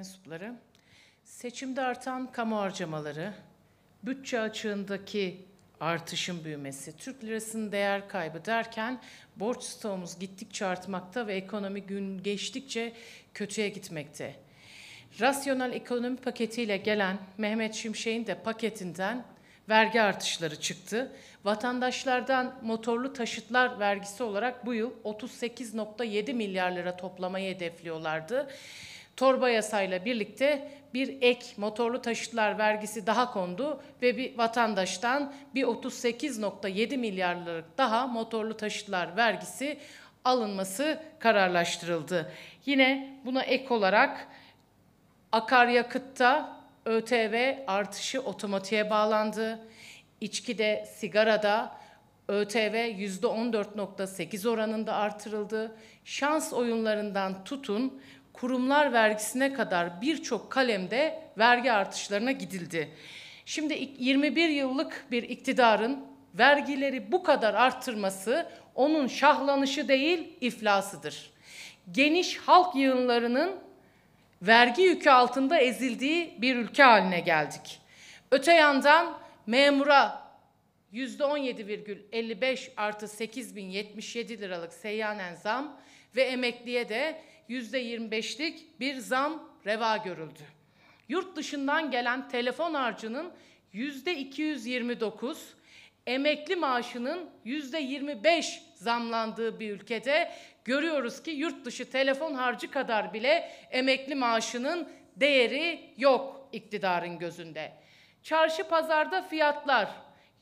mensupları, seçimde artan kamu harcamaları, bütçe açığındaki artışın büyümesi, Türk lirasının değer kaybı derken borç stoğumuz gittikçe artmakta ve ekonomi gün geçtikçe kötüye gitmekte. Rasyonel ekonomi paketiyle gelen Mehmet Şimşek'in de paketinden vergi artışları çıktı. Vatandaşlardan motorlu taşıtlar vergisi olarak bu yıl 38.7 milyar lira toplamayı hedefliyorlardı torba yasayla birlikte bir ek motorlu taşıtlar vergisi daha kondu ve bir vatandaştan bir 38.7 milyarlık daha motorlu taşıtlar vergisi alınması kararlaştırıldı. Yine buna ek olarak akaryakıtta ÖTV artışı otomatiğe bağlandı. İçkide, sigarada ÖTV %14.8 oranında artırıldı. Şans oyunlarından tutun kurumlar vergisine kadar birçok kalemde vergi artışlarına gidildi. Şimdi 21 yıllık bir iktidarın vergileri bu kadar arttırması onun şahlanışı değil iflasıdır. Geniş halk yığınlarının vergi yükü altında ezildiği bir ülke haline geldik. Öte yandan memura %17,55 artı 8077 liralık seyyanen zam ve emekliye de %25'lik bir zam reva görüldü. Yurt dışından gelen telefon harcının %229, emekli maaşının %25 zamlandığı bir ülkede görüyoruz ki yurt dışı telefon harcı kadar bile emekli maaşının değeri yok iktidarın gözünde. Çarşı pazarda fiyatlar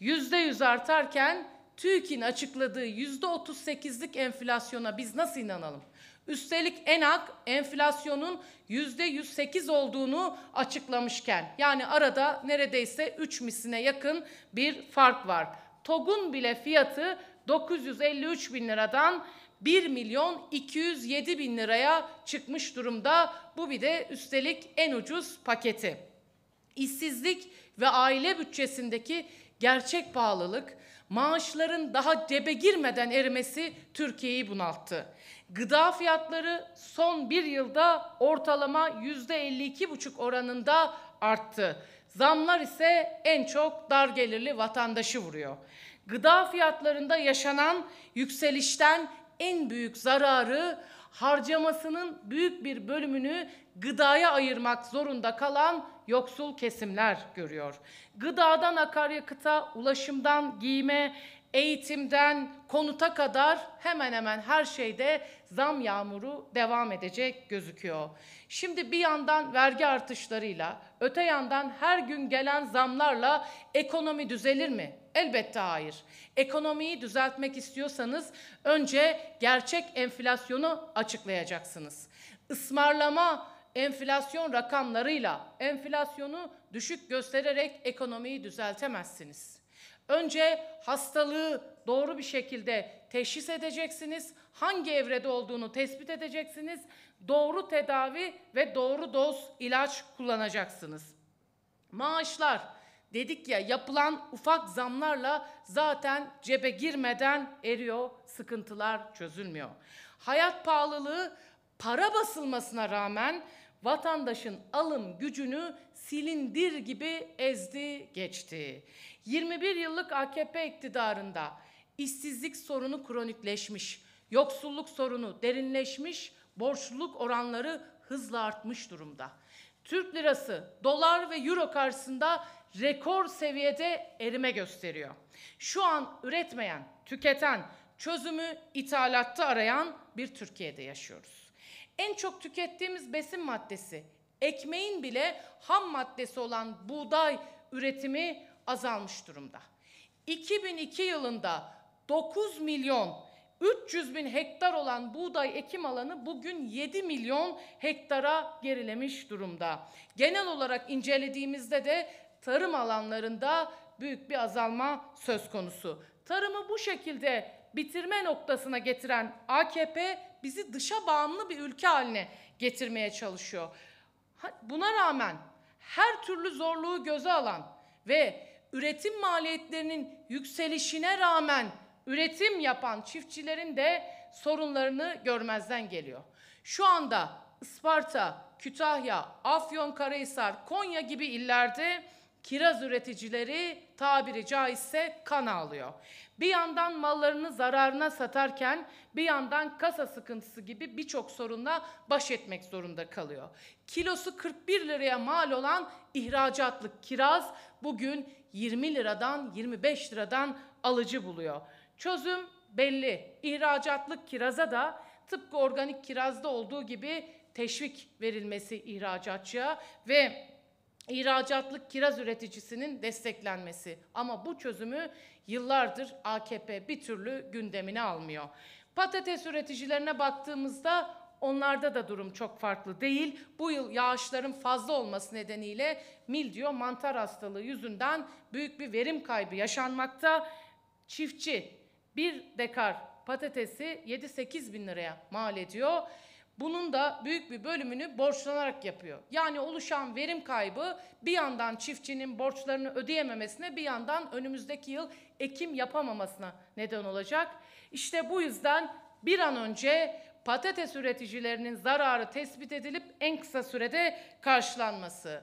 %100 artarken TÜİK'in açıkladığı %38'lik enflasyona biz nasıl inanalım? Üstelik ENAK enflasyonun yüzde %108 olduğunu açıklamışken yani arada neredeyse 3 misine yakın bir fark var. TOG'un bile fiyatı 953 bin liradan 1 milyon 207 bin liraya çıkmış durumda. Bu bir de üstelik en ucuz paketi. İşsizlik ve aile bütçesindeki gerçek pahalılık, maaşların daha cebe girmeden erimesi Türkiye'yi bunalttı. Gıda fiyatları son bir yılda ortalama yüzde %52,5 oranında arttı. Zamlar ise en çok dar gelirli vatandaşı vuruyor. Gıda fiyatlarında yaşanan yükselişten en büyük zararı harcamasının büyük bir bölümünü gıdaya ayırmak zorunda kalan yoksul kesimler görüyor. Gıdadan akaryakıta, ulaşımdan giyime, eğitimden konuta kadar hemen hemen her şeyde zam yağmuru devam edecek gözüküyor. Şimdi bir yandan vergi artışlarıyla, öte yandan her gün gelen zamlarla ekonomi düzelir mi? Elbette hayır. Ekonomiyi düzeltmek istiyorsanız önce gerçek enflasyonu açıklayacaksınız. Ismarlama enflasyon rakamlarıyla enflasyonu düşük göstererek ekonomiyi düzeltemezsiniz. Önce hastalığı doğru bir şekilde teşhis edeceksiniz. Hangi evrede olduğunu tespit edeceksiniz. Doğru tedavi ve doğru doz ilaç kullanacaksınız. Maaşlar dedik ya yapılan ufak zamlarla zaten cebe girmeden eriyor, sıkıntılar çözülmüyor. Hayat pahalılığı para basılmasına rağmen vatandaşın alım gücünü silindir gibi ezdi geçti. 21 yıllık AKP iktidarında işsizlik sorunu kronikleşmiş, yoksulluk sorunu derinleşmiş, borçluluk oranları hızla artmış durumda. Türk lirası, dolar ve euro karşısında rekor seviyede erime gösteriyor. Şu an üretmeyen, tüketen, çözümü ithalatta arayan bir Türkiye'de yaşıyoruz. En çok tükettiğimiz besin maddesi, ekmeğin bile ham maddesi olan buğday üretimi azalmış durumda. 2002 yılında 9 milyon 300 bin hektar olan buğday ekim alanı bugün 7 milyon hektara gerilemiş durumda. Genel olarak incelediğimizde de tarım alanlarında büyük bir azalma söz konusu. Tarımı bu şekilde bitirme noktasına getiren AKP bizi dışa bağımlı bir ülke haline getirmeye çalışıyor. Buna rağmen her türlü zorluğu göze alan ve üretim maliyetlerinin yükselişine rağmen üretim yapan çiftçilerin de sorunlarını görmezden geliyor. Şu anda Isparta, Kütahya, Afyonkarahisar, Konya gibi illerde kiraz üreticileri tabiri caizse kan ağlıyor. Bir yandan mallarını zararına satarken bir yandan kasa sıkıntısı gibi birçok sorunla baş etmek zorunda kalıyor. Kilosu 41 liraya mal olan ihracatlık kiraz bugün 20 liradan 25 liradan alıcı buluyor. Çözüm belli. İhracatlık kiraza da tıpkı organik kirazda olduğu gibi teşvik verilmesi ihracatçıya ve ihracatlık kiraz üreticisinin desteklenmesi. Ama bu çözümü yıllardır AKP bir türlü gündemine almıyor. Patates üreticilerine baktığımızda onlarda da durum çok farklı değil. Bu yıl yağışların fazla olması nedeniyle mildiyo mantar hastalığı yüzünden büyük bir verim kaybı yaşanmakta. Çiftçi bir dekar patatesi 7-8 bin liraya mal ediyor. Bunun da büyük bir bölümünü borçlanarak yapıyor. Yani oluşan verim kaybı bir yandan çiftçinin borçlarını ödeyememesine bir yandan önümüzdeki yıl ekim yapamamasına neden olacak. İşte bu yüzden bir an önce patates üreticilerinin zararı tespit edilip en kısa sürede karşılanması.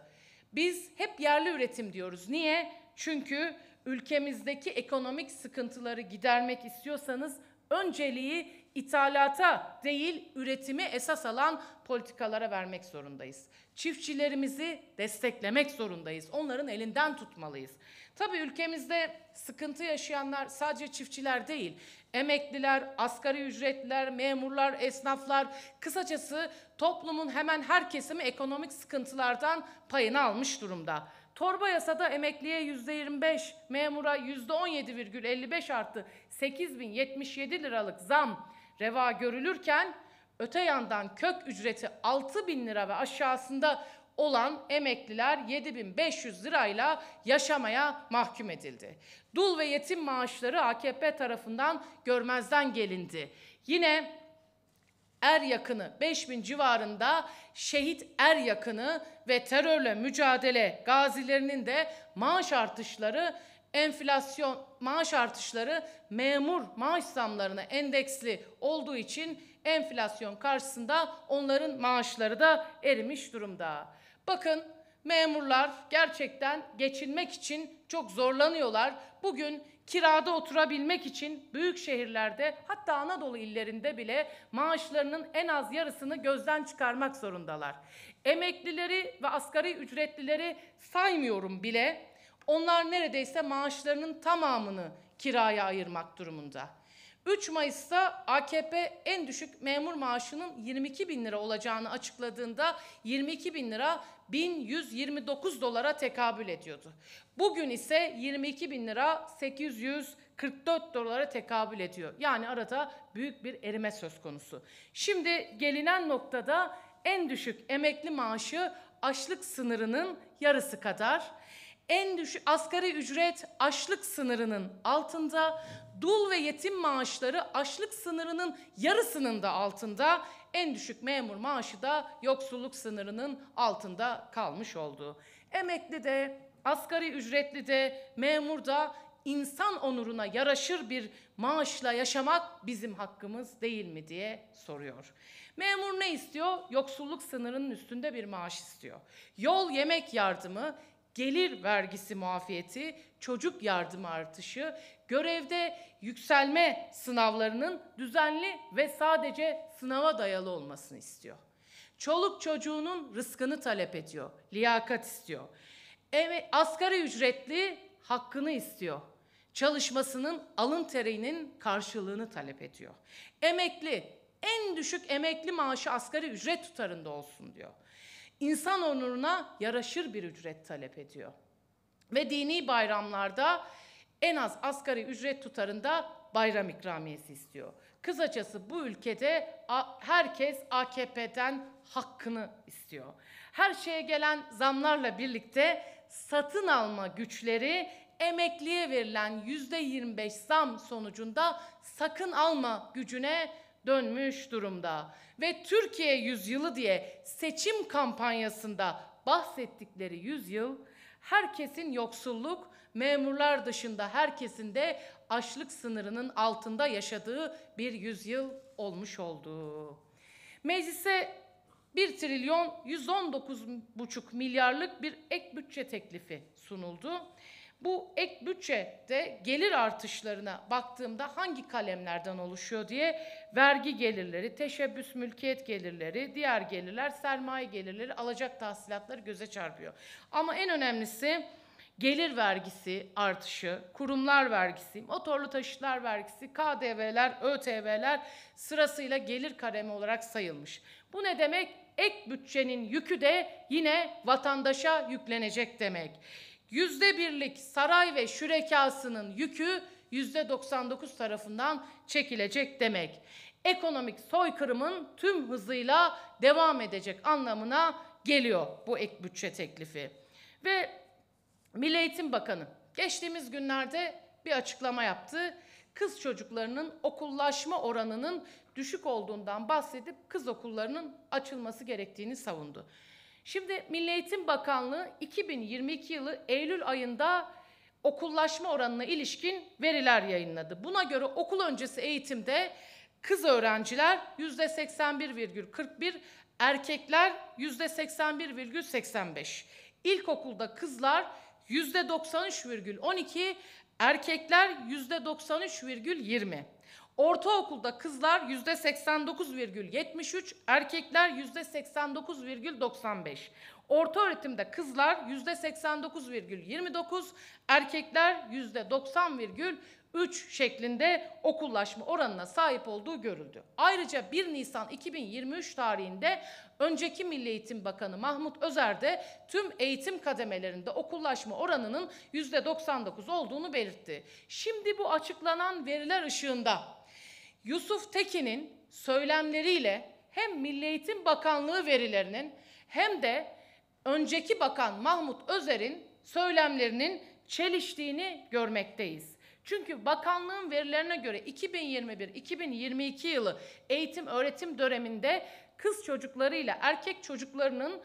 Biz hep yerli üretim diyoruz. Niye? Çünkü ülkemizdeki ekonomik sıkıntıları gidermek istiyorsanız önceliği ithalata değil üretimi esas alan politikalara vermek zorundayız. Çiftçilerimizi desteklemek zorundayız. Onların elinden tutmalıyız. Tabii ülkemizde sıkıntı yaşayanlar sadece çiftçiler değil, emekliler, asgari ücretliler, memurlar, esnaflar, kısacası toplumun hemen her kesimi ekonomik sıkıntılardan payını almış durumda. Torba yasada emekliye %25, memura yüzde %17,55 artı 8077 liralık zam reva görülürken öte yandan kök ücreti 6 bin lira ve aşağısında olan emekliler 7500 lirayla yaşamaya mahkum edildi. Dul ve yetim maaşları AKP tarafından görmezden gelindi. Yine er yakını 5000 civarında şehit er yakını ve terörle mücadele gazilerinin de maaş artışları enflasyon maaş artışları memur maaş zamlarına endeksli olduğu için enflasyon karşısında onların maaşları da erimiş durumda. Bakın memurlar gerçekten geçinmek için çok zorlanıyorlar. Bugün kirada oturabilmek için büyük şehirlerde hatta Anadolu illerinde bile maaşlarının en az yarısını gözden çıkarmak zorundalar. Emeklileri ve asgari ücretlileri saymıyorum bile onlar neredeyse maaşlarının tamamını kiraya ayırmak durumunda. 3 Mayıs'ta AKP en düşük memur maaşının 22 bin lira olacağını açıkladığında 22 bin lira 1129 dolara tekabül ediyordu. Bugün ise 22 bin lira 844 dolara tekabül ediyor. Yani arada büyük bir erime söz konusu. Şimdi gelinen noktada en düşük emekli maaşı açlık sınırının yarısı kadar en düşük asgari ücret açlık sınırının altında, dul ve yetim maaşları açlık sınırının yarısının da altında, en düşük memur maaşı da yoksulluk sınırının altında kalmış oldu. Emekli de, asgari ücretli de, memur da insan onuruna yaraşır bir maaşla yaşamak bizim hakkımız değil mi diye soruyor. Memur ne istiyor? Yoksulluk sınırının üstünde bir maaş istiyor. Yol yemek yardımı gelir vergisi muafiyeti, çocuk yardımı artışı, görevde yükselme sınavlarının düzenli ve sadece sınava dayalı olmasını istiyor. Çoluk çocuğunun rızkını talep ediyor, liyakat istiyor. Evet, asgari ücretli hakkını istiyor. Çalışmasının alın terinin karşılığını talep ediyor. Emekli, en düşük emekli maaşı asgari ücret tutarında olsun diyor insan onuruna yaraşır bir ücret talep ediyor. Ve dini bayramlarda en az asgari ücret tutarında bayram ikramiyesi istiyor. Kısacası bu ülkede herkes AKP'den hakkını istiyor. Her şeye gelen zamlarla birlikte satın alma güçleri emekliye verilen yüzde %25 zam sonucunda sakın alma gücüne dönmüş durumda. Ve Türkiye yüzyılı diye seçim kampanyasında bahsettikleri yüzyıl herkesin yoksulluk, memurlar dışında herkesin de açlık sınırının altında yaşadığı bir yüzyıl olmuş oldu. Meclise 1 trilyon 119,5 milyarlık bir ek bütçe teklifi sunuldu. Bu ek bütçede gelir artışlarına baktığımda hangi kalemlerden oluşuyor diye vergi gelirleri, teşebbüs mülkiyet gelirleri, diğer gelirler, sermaye gelirleri, alacak tahsilatları göze çarpıyor. Ama en önemlisi gelir vergisi artışı, kurumlar vergisi, motorlu taşıtlar vergisi, KDV'ler, ÖTV'ler sırasıyla gelir karemi olarak sayılmış. Bu ne demek? Ek bütçenin yükü de yine vatandaşa yüklenecek demek yüzde birlik saray ve şürekasının yükü yüzde 99 tarafından çekilecek demek. Ekonomik soykırımın tüm hızıyla devam edecek anlamına geliyor bu ek bütçe teklifi. Ve Milli Eğitim Bakanı geçtiğimiz günlerde bir açıklama yaptı. Kız çocuklarının okullaşma oranının düşük olduğundan bahsedip kız okullarının açılması gerektiğini savundu. Şimdi Milli Eğitim Bakanlığı 2022 yılı Eylül ayında okullaşma oranına ilişkin veriler yayınladı. Buna göre okul öncesi eğitimde kız öğrenciler %81,41, erkekler %81,85. İlkokulda kızlar %93,12, erkekler %93,20. Ortaokulda kızlar yüzde %89,73, erkekler yüzde %89,95. Orta öğretimde kızlar %89,29, erkekler yüzde %90,3 şeklinde okullaşma oranına sahip olduğu görüldü. Ayrıca 1 Nisan 2023 tarihinde önceki Milli Eğitim Bakanı Mahmut Özer de tüm eğitim kademelerinde okullaşma oranının %99 olduğunu belirtti. Şimdi bu açıklanan veriler ışığında Yusuf Tekin'in söylemleriyle hem Milli Eğitim Bakanlığı verilerinin hem de önceki bakan Mahmut Özer'in söylemlerinin çeliştiğini görmekteyiz. Çünkü bakanlığın verilerine göre 2021-2022 yılı eğitim öğretim döneminde kız çocuklarıyla erkek çocuklarının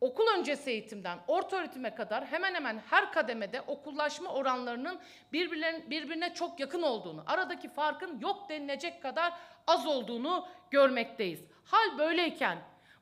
okul öncesi eğitimden orta öğretime kadar hemen hemen her kademede okullaşma oranlarının birbirine çok yakın olduğunu, aradaki farkın yok denilecek kadar az olduğunu görmekteyiz. Hal böyleyken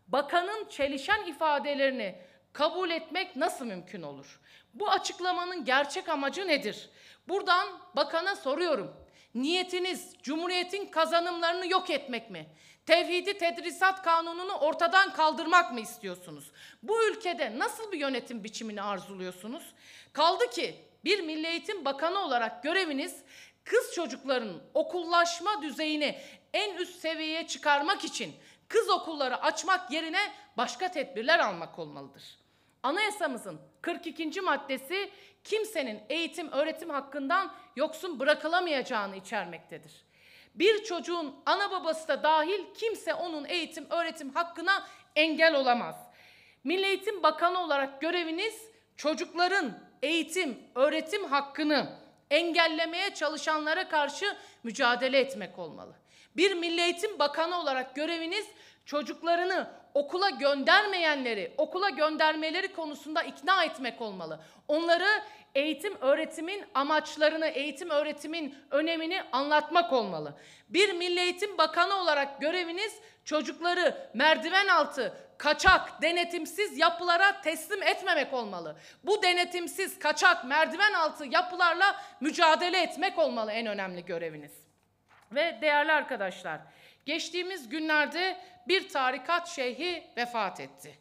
bakanın çelişen ifadelerini kabul etmek nasıl mümkün olur? Bu açıklamanın gerçek amacı nedir? Buradan bakana soruyorum. Niyetiniz Cumhuriyet'in kazanımlarını yok etmek mi? Tevhidi tedrisat kanununu ortadan kaldırmak mı istiyorsunuz? Bu ülkede nasıl bir yönetim biçimini arzuluyorsunuz? Kaldı ki bir Milli Eğitim Bakanı olarak göreviniz kız çocukların okullaşma düzeyini en üst seviyeye çıkarmak için kız okulları açmak yerine başka tedbirler almak olmalıdır. Anayasamızın 42. maddesi kimsenin eğitim öğretim hakkından yoksun bırakılamayacağını içermektedir bir çocuğun ana babası da dahil kimse onun eğitim, öğretim hakkına engel olamaz. Milli Eğitim Bakanı olarak göreviniz çocukların eğitim, öğretim hakkını engellemeye çalışanlara karşı mücadele etmek olmalı. Bir Milli Eğitim Bakanı olarak göreviniz çocuklarını okula göndermeyenleri, okula göndermeleri konusunda ikna etmek olmalı. Onları eğitim öğretimin amaçlarını, eğitim öğretimin önemini anlatmak olmalı. Bir Milli Eğitim Bakanı olarak göreviniz çocukları merdiven altı, kaçak, denetimsiz yapılara teslim etmemek olmalı. Bu denetimsiz, kaçak, merdiven altı yapılarla mücadele etmek olmalı en önemli göreviniz. Ve değerli arkadaşlar, Geçtiğimiz günlerde bir tarikat şeyhi vefat etti.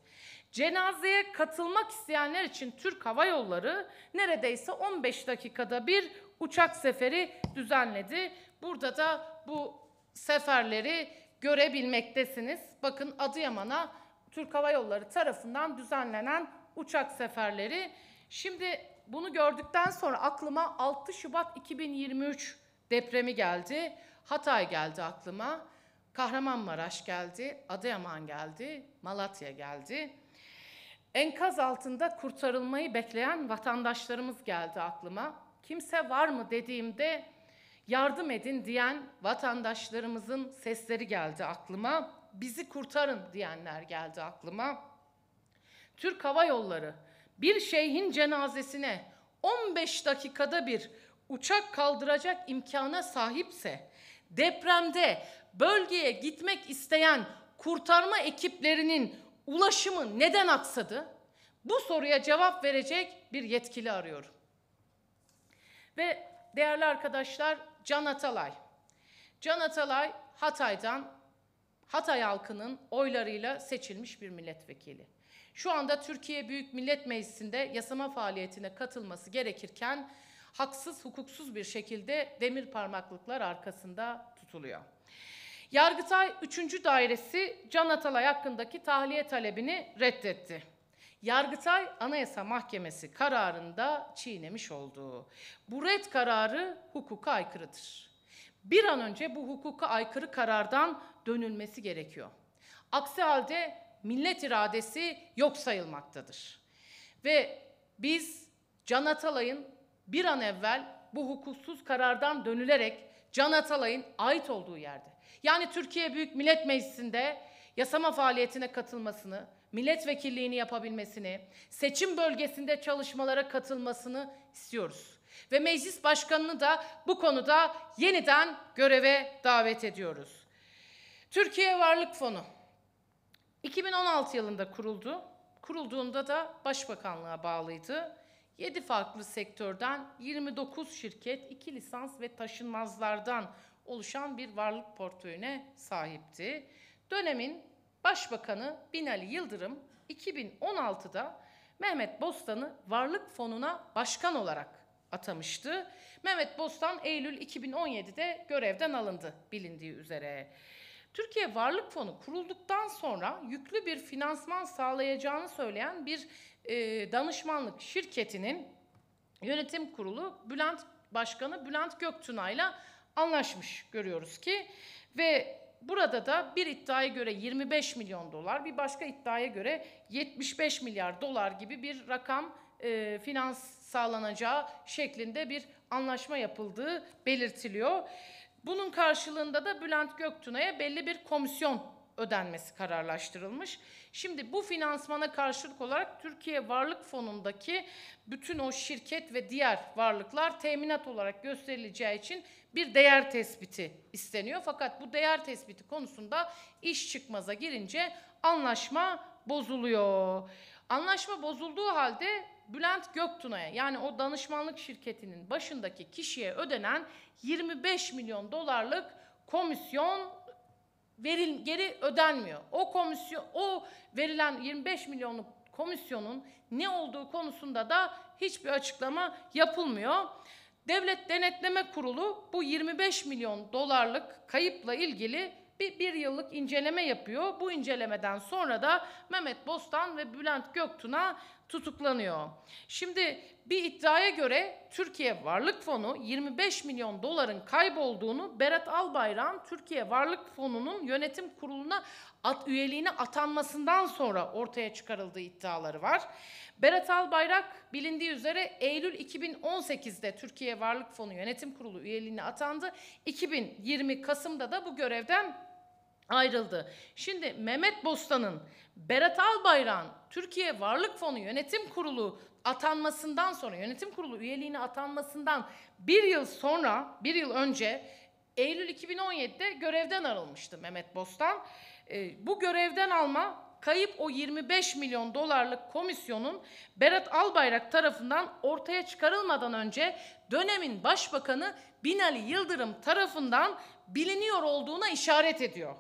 Cenazeye katılmak isteyenler için Türk Hava Yolları neredeyse 15 dakikada bir uçak seferi düzenledi. Burada da bu seferleri görebilmektesiniz. Bakın Adıyaman'a Türk Hava Yolları tarafından düzenlenen uçak seferleri. Şimdi bunu gördükten sonra aklıma 6 Şubat 2023 depremi geldi. Hatay geldi aklıma. Kahramanmaraş geldi, Adıyaman geldi, Malatya geldi. Enkaz altında kurtarılmayı bekleyen vatandaşlarımız geldi aklıma. Kimse var mı dediğimde yardım edin diyen vatandaşlarımızın sesleri geldi aklıma. Bizi kurtarın diyenler geldi aklıma. Türk Hava Yolları bir şeyhin cenazesine 15 dakikada bir uçak kaldıracak imkana sahipse depremde bölgeye gitmek isteyen kurtarma ekiplerinin ulaşımı neden aksadı? Bu soruya cevap verecek bir yetkili arıyorum. Ve değerli arkadaşlar Can Atalay. Can Atalay Hatay'dan Hatay halkının oylarıyla seçilmiş bir milletvekili. Şu anda Türkiye Büyük Millet Meclisi'nde yasama faaliyetine katılması gerekirken haksız hukuksuz bir şekilde demir parmaklıklar arkasında tutuluyor. Yargıtay 3. Dairesi Can Atalay hakkındaki tahliye talebini reddetti. Yargıtay Anayasa Mahkemesi kararında çiğnemiş olduğu bu red kararı hukuka aykırıdır. Bir an önce bu hukuka aykırı karardan dönülmesi gerekiyor. Aksi halde millet iradesi yok sayılmaktadır. Ve biz Can Atalay'ın bir an evvel bu hukuksuz karardan dönülerek Can Atalay'ın ait olduğu yerde yani Türkiye Büyük Millet Meclisi'nde yasama faaliyetine katılmasını, milletvekilliğini yapabilmesini, seçim bölgesinde çalışmalara katılmasını istiyoruz. Ve meclis başkanını da bu konuda yeniden göreve davet ediyoruz. Türkiye Varlık Fonu 2016 yılında kuruldu. Kurulduğunda da Başbakanlığa bağlıydı. 7 farklı sektörden 29 şirket, 2 lisans ve taşınmazlardan oluşan bir varlık portföyüne sahipti. Dönemin Başbakanı Binali Yıldırım 2016'da Mehmet Bostan'ı Varlık Fonu'na başkan olarak atamıştı. Mehmet Bostan Eylül 2017'de görevden alındı bilindiği üzere. Türkiye Varlık Fonu kurulduktan sonra yüklü bir finansman sağlayacağını söyleyen bir e, danışmanlık şirketinin yönetim kurulu Bülent Başkanı Bülent Göktuna ile anlaşmış görüyoruz ki ve burada da bir iddiaya göre 25 milyon dolar, bir başka iddiaya göre 75 milyar dolar gibi bir rakam e, finans sağlanacağı şeklinde bir anlaşma yapıldığı belirtiliyor. Bunun karşılığında da Bülent Göktuna'ya belli bir komisyon ödenmesi kararlaştırılmış. Şimdi bu finansmana karşılık olarak Türkiye Varlık Fonu'ndaki bütün o şirket ve diğer varlıklar teminat olarak gösterileceği için bir değer tespiti isteniyor. Fakat bu değer tespiti konusunda iş çıkmaza girince anlaşma bozuluyor. Anlaşma bozulduğu halde Bülent Göktuna'ya yani o danışmanlık şirketinin başındaki kişiye ödenen 25 milyon dolarlık komisyon veril, geri ödenmiyor. O komisyon o verilen 25 milyonluk komisyonun ne olduğu konusunda da hiçbir açıklama yapılmıyor. Devlet Denetleme Kurulu bu 25 milyon dolarlık kayıpla ilgili bir, bir yıllık inceleme yapıyor. Bu incelemeden sonra da Mehmet Bostan ve Bülent Göktun'a tutuklanıyor. Şimdi bir iddiaya göre Türkiye Varlık Fonu 25 milyon doların kaybolduğunu Berat Albayrak'ın Türkiye Varlık Fonu'nun yönetim kuruluna at üyeliğine atanmasından sonra ortaya çıkarıldığı iddiaları var. Berat Albayrak bilindiği üzere Eylül 2018'de Türkiye Varlık Fonu Yönetim Kurulu üyeliğine atandı. 2020 Kasım'da da bu görevden ayrıldı. Şimdi Mehmet Bostan'ın Berat Albayrak'ın Türkiye Varlık Fonu Yönetim Kurulu atanmasından sonra, yönetim kurulu üyeliğine atanmasından bir yıl sonra, bir yıl önce Eylül 2017'de görevden arılmıştı Mehmet Bostan. E, bu görevden alma kayıp o 25 milyon dolarlık komisyonun Berat Albayrak tarafından ortaya çıkarılmadan önce dönemin başbakanı Binali Yıldırım tarafından biliniyor olduğuna işaret ediyor.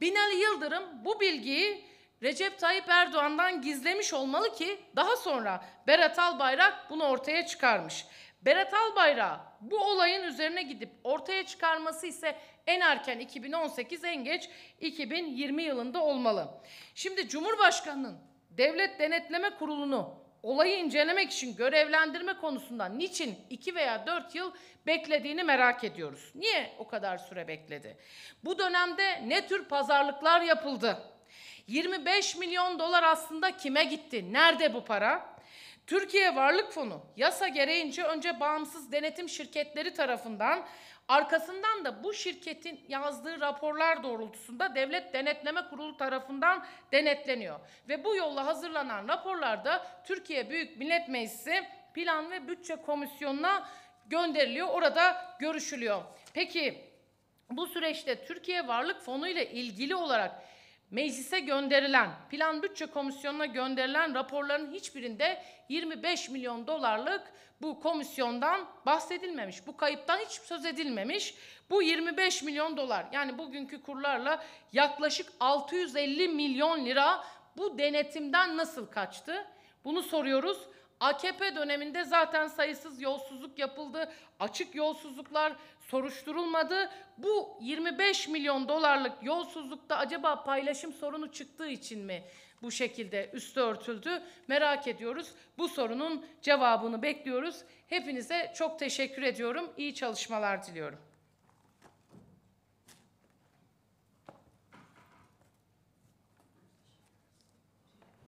Binali Yıldırım bu bilgiyi Recep Tayyip Erdoğan'dan gizlemiş olmalı ki daha sonra Berat Albayrak bunu ortaya çıkarmış. Berat Albayrak bu olayın üzerine gidip ortaya çıkarması ise en erken 2018 en geç 2020 yılında olmalı. Şimdi Cumhurbaşkanı'nın Devlet Denetleme Kurulu'nu olayı incelemek için görevlendirme konusunda niçin 2 veya 4 yıl beklediğini merak ediyoruz. Niye o kadar süre bekledi? Bu dönemde ne tür pazarlıklar yapıldı? 25 milyon dolar aslında kime gitti? Nerede bu para? Türkiye Varlık Fonu yasa gereğince önce bağımsız denetim şirketleri tarafından Arkasından da bu şirketin yazdığı raporlar doğrultusunda Devlet Denetleme Kurulu tarafından denetleniyor. Ve bu yolla hazırlanan raporlarda Türkiye Büyük Millet Meclisi Plan ve Bütçe Komisyonu'na gönderiliyor. Orada görüşülüyor. Peki bu süreçte Türkiye Varlık Fonu ile ilgili olarak meclise gönderilen, plan bütçe komisyonuna gönderilen raporların hiçbirinde 25 milyon dolarlık bu komisyondan bahsedilmemiş. Bu kayıptan hiç söz edilmemiş. Bu 25 milyon dolar yani bugünkü kurlarla yaklaşık 650 milyon lira bu denetimden nasıl kaçtı? Bunu soruyoruz. AKP döneminde zaten sayısız yolsuzluk yapıldı. Açık yolsuzluklar soruşturulmadı. Bu 25 milyon dolarlık yolsuzlukta acaba paylaşım sorunu çıktığı için mi bu şekilde üstü örtüldü? Merak ediyoruz. Bu sorunun cevabını bekliyoruz. Hepinize çok teşekkür ediyorum. İyi çalışmalar diliyorum.